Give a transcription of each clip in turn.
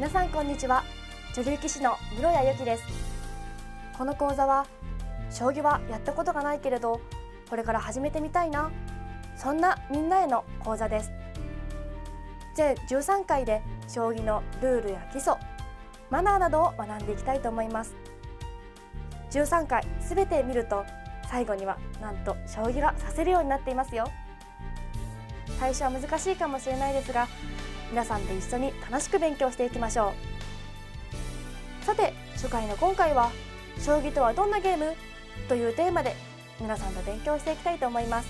皆さんこんにちは女流棋士の室谷由紀ですこの講座は将棋はやったことがないけれどこれから始めてみたいなそんなみんなへの講座です全13回で将棋のルールや基礎マナーなどを学んでいきたいと思います13回すべて見ると最後にはなんと将棋が指せるようになっていますよ最初は難しいかもしれないですが皆さんで一緒に楽しく勉強していきましょうさて初回の今回は「将棋とはどんなゲーム?」というテーマで皆さんと勉強していきたいと思います。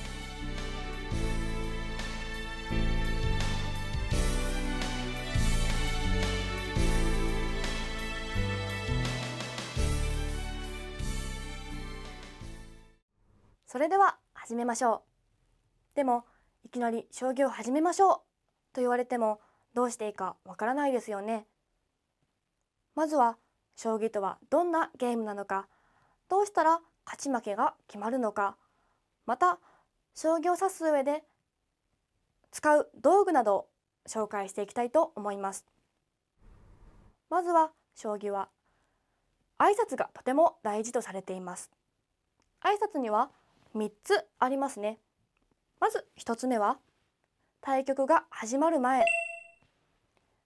それでは始めましょう。でも、いきなり将棋を始めましょうと言われても、どうしていいかわからないですよね。まずは将棋とはどんなゲームなのかどうしたら勝ち負けが決まるのかまた将棋を指す上で使う道具などを紹介していきたいと思います。まずは将棋は挨拶がとても大事とされています。挨拶には3つありますね。まず1つ目は対局が始まる前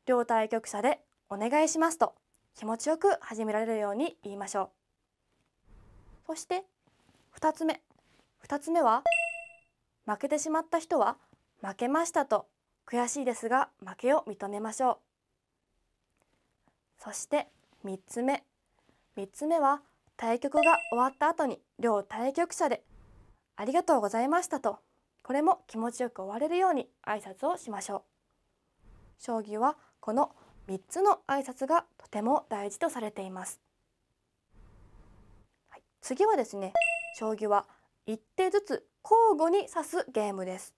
両対局者でお願いしますと気持ちよく始められるように言いましょうそして2つ目2つ目は負けてしまった人は負けましたと悔しいですが負けを認めましょうそして3つ目3つ目は対局が終わった後に両対局者で「ありがとうございましたと」とこれも気持ちよく終われるように挨拶をしましょう将棋はこの3つの挨拶がとても大事とされています、はい、次はですね将棋は1手ずつ交互に指すゲームです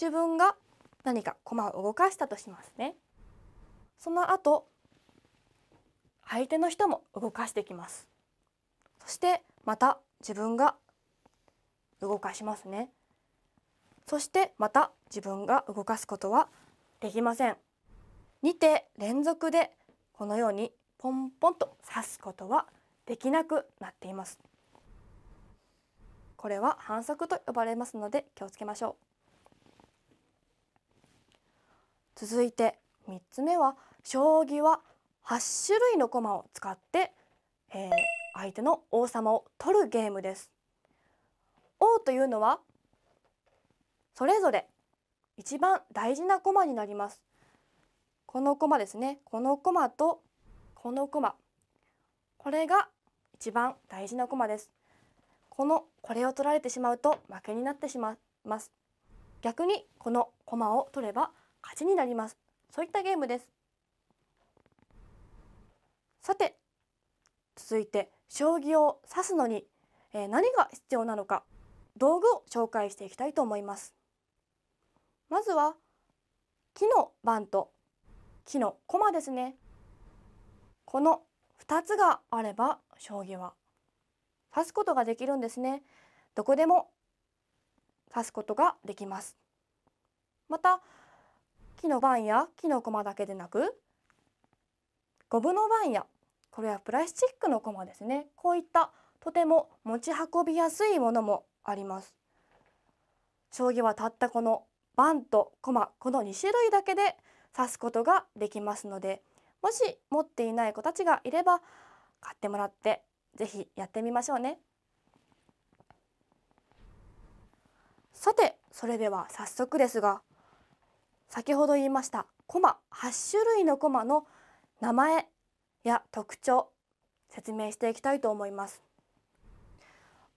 自分が何か駒を動かしたとしますねその後相手の人も動かしてきますそしてまた自分が動かしますねそしてまた自分が動かすことはできません2手連続でこのようにポンポンと刺すことはできなくなっていますこれは反則と呼ばれますので気をつけましょう続いて3つ目は将棋は8種類の駒を使って、えー、相手の王様を取るゲームです王というのはそれぞれ一番大事なコマになります。このコマですね。このコマとこのコマ。これが一番大事なコマです。このこれを取られてしまうと負けになってしまいます。逆にこのコマを取れば勝ちになります。そういったゲームです。さて、続いて将棋を指すのに、えー、何が必要なのか道具を紹介していきたいと思います。まずは木の番と木の駒ですね。この2つがあれば将棋は刺すことができるんですね。どこでも指すことができます。また木の番や木の駒だけでなくゴムの番やこれはプラスチックの駒ですねこういったとても持ち運びやすいものもあります将棋はたったこのバンとコマこの2種類だけで指すことができますのでもし持っていない子たちがいれば買ってもらって是非やってみましょうね。さてそれでは早速ですが先ほど言いましたコマ8種類のコマの名前や特徴説明していきたいと思います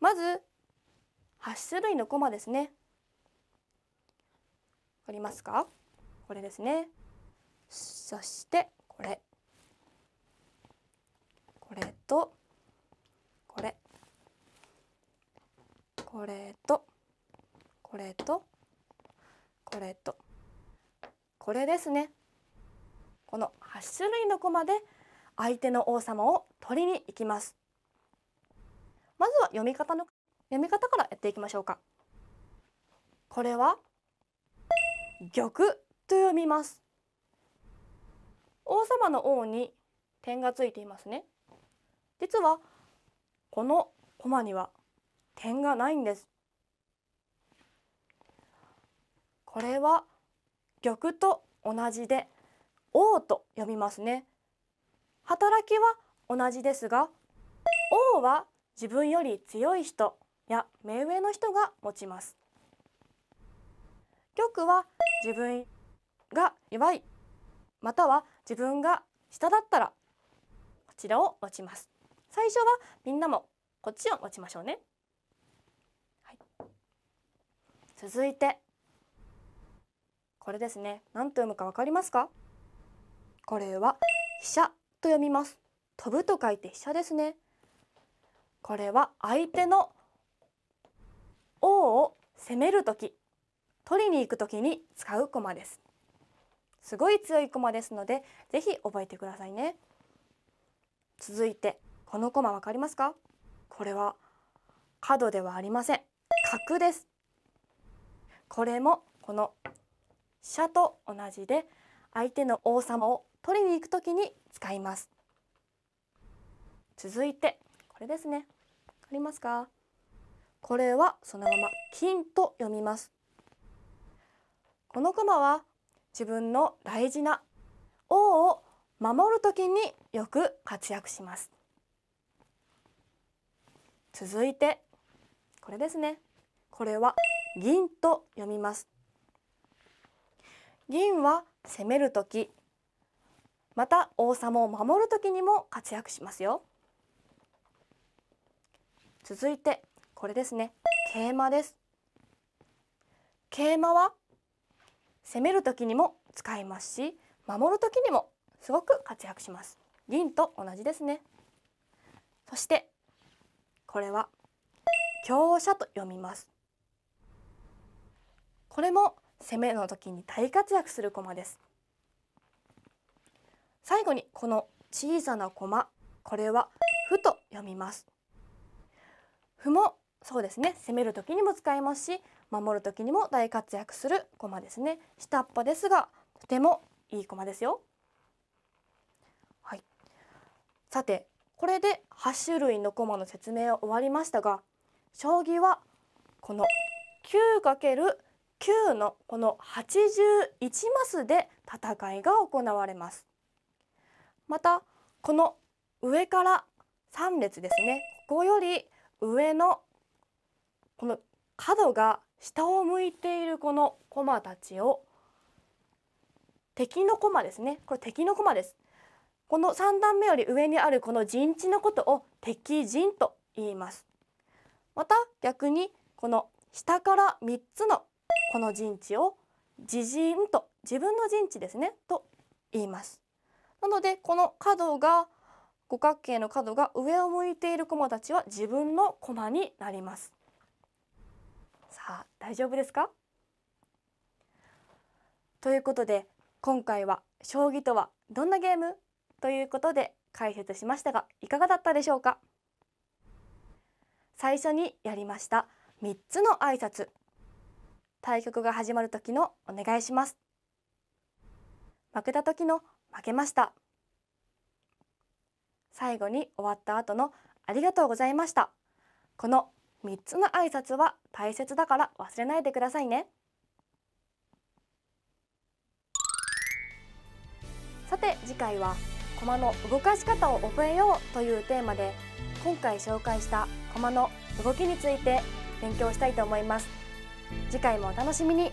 まず8種類のコマですねかりますかこれですねそしてこれこれとこれこれとこれとこれとこれですねこの8種類の駒で相手の王様を取りに行きますまずは読み方の読み方からやっていきましょうかこれは玉と読みます王様の王に点がついていますね実はこの駒には点がないんですこれは玉と同じで王と読みますね働きは同じですが王は自分より強い人や目上の人が持ちます力は自分が弱いまたは自分が下だったらこちらを持ちます最初はみんなもこっちを持ちましょうね、はい、続いてこれですね何と読むかわかりますかこれは飛車と読みます飛ぶと書いて飛車ですねこれは相手の王を攻める時取りに行く時に使う駒ですすごい強い駒ですのでぜひ覚えてくださいね続いてこの駒わかりますかこれは角ではありません角ですこれもこの飛車と同じで相手の王様を取りに行くときに使います続いてこれですねわかりますかこれはそのまま金と読みますこのクマは自分の大事な王を守る時によく活躍します続いてこれですねこれは銀と読みます銀は攻める時また王様を守る時にも活躍しますよ続いてこれですね桂馬です桂馬は攻める時にも使いますし守る時にもすごく活躍します銀と同じですねそしてこれは強者と読みますこれも攻めの時に大活躍する駒です最後にこの小さな駒これは歩と読みます歩もそうですね攻める時にも使えますし守る時にも大活躍する駒ですね下っ端ですがとてもいい駒ですよはいさてこれで8種類の駒の説明を終わりましたが将棋はこの 9×9 のこの81マスで戦いが行われますまたこの上から3列ですねここより上のこの角が下を向いているこのコマたちを敵の駒ですねこれ敵のコマですこの3段目より上にあるこの陣地のことを敵陣と言いますまた逆にこの下から3つのこの陣地を自陣と自分の陣地ですねと言いますなのでこの角が五角形の角が上を向いている駒たちは自分の駒になりますさあ大丈夫ですかということで今回は「将棋とはどんなゲーム?」ということで解説しましたがいかがだったでしょうか最初にやりました3つの挨拶対局が始まる時のお願いします負けた時の負けました最後に終わった後のありがとうございましたこの3つの挨拶は大切だから忘れないでくださいねさて次回は「駒の動かし方を覚えよう」というテーマで今回紹介した駒の動きについて勉強したいと思います。次回もお楽しみに